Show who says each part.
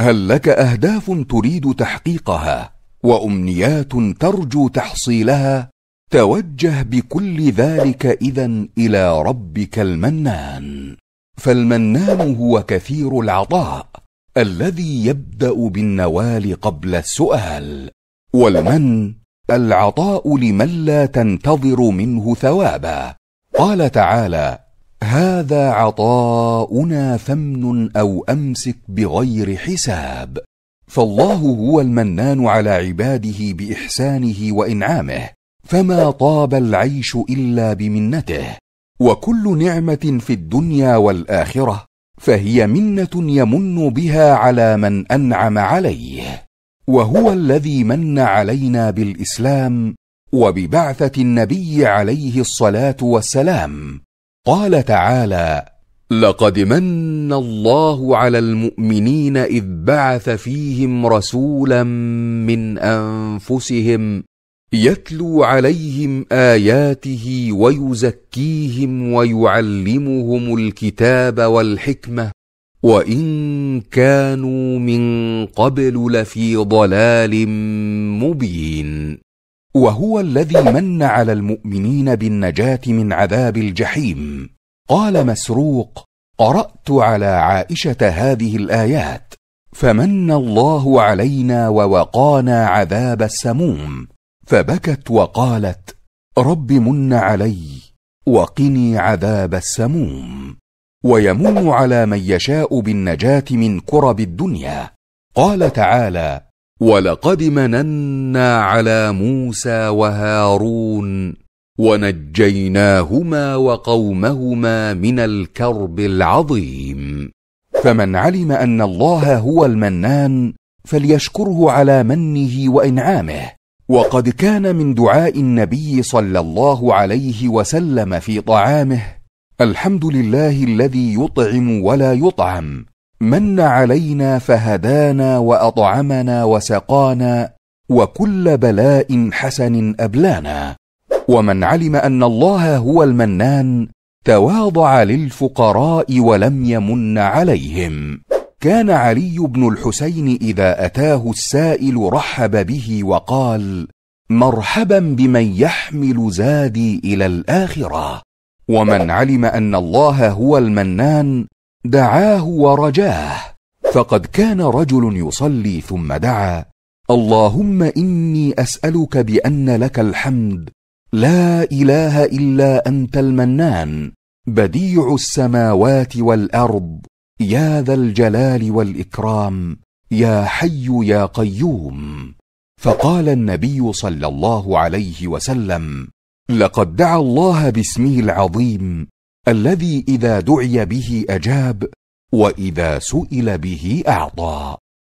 Speaker 1: هل لك اهداف تريد تحقيقها وامنيات ترجو تحصيلها توجه بكل ذلك اذا الى ربك المنان فالمنان هو كثير العطاء الذي يبدا بالنوال قبل السؤال
Speaker 2: والمن
Speaker 1: العطاء لمن لا تنتظر منه ثوابا قال تعالى هذا عطاؤنا فمن او امسك بغير حساب فالله هو المنان على عباده باحسانه وانعامه فما طاب العيش الا بمنته وكل نعمه في الدنيا والاخره فهي منه يمن بها على من انعم عليه وهو الذي من علينا بالاسلام وببعثه النبي عليه الصلاه والسلام قال تعالى لقد من الله على المؤمنين اذ بعث فيهم رسولا من انفسهم يتلو عليهم اياته ويزكيهم ويعلمهم الكتاب والحكمه وان كانوا من قبل لفي ضلال مبين وهو الذي من على المؤمنين بالنجاه من عذاب الجحيم قال مسروق قرات على عائشه هذه الايات فمن الله علينا ووقانا عذاب السموم فبكت وقالت رب من علي وقني عذاب السموم ويمن على من يشاء بالنجاه من كرب الدنيا قال تعالى ولقد مننا على موسى وهارون ونجيناهما وقومهما من الكرب العظيم فمن علم ان الله هو المنان فليشكره على منه وانعامه وقد كان من دعاء النبي صلى الله عليه وسلم في طعامه الحمد لله الذي يطعم ولا يطعم من علينا فهدانا واطعمنا وسقانا وكل بلاء حسن ابلانا ومن علم ان الله هو المنان تواضع للفقراء ولم يمن عليهم كان علي بن الحسين اذا اتاه السائل رحب به وقال مرحبا بمن يحمل زادي الى الاخره ومن علم ان الله هو المنان دعاه ورجاه فقد كان رجل يصلي ثم دعا اللهم اني اسالك بان لك الحمد لا اله الا انت المنان بديع السماوات والارض يا ذا الجلال والاكرام يا حي يا قيوم فقال النبي صلى الله عليه وسلم لقد دعا الله باسمه العظيم الذي اذا دعي به اجاب واذا سئل به اعطى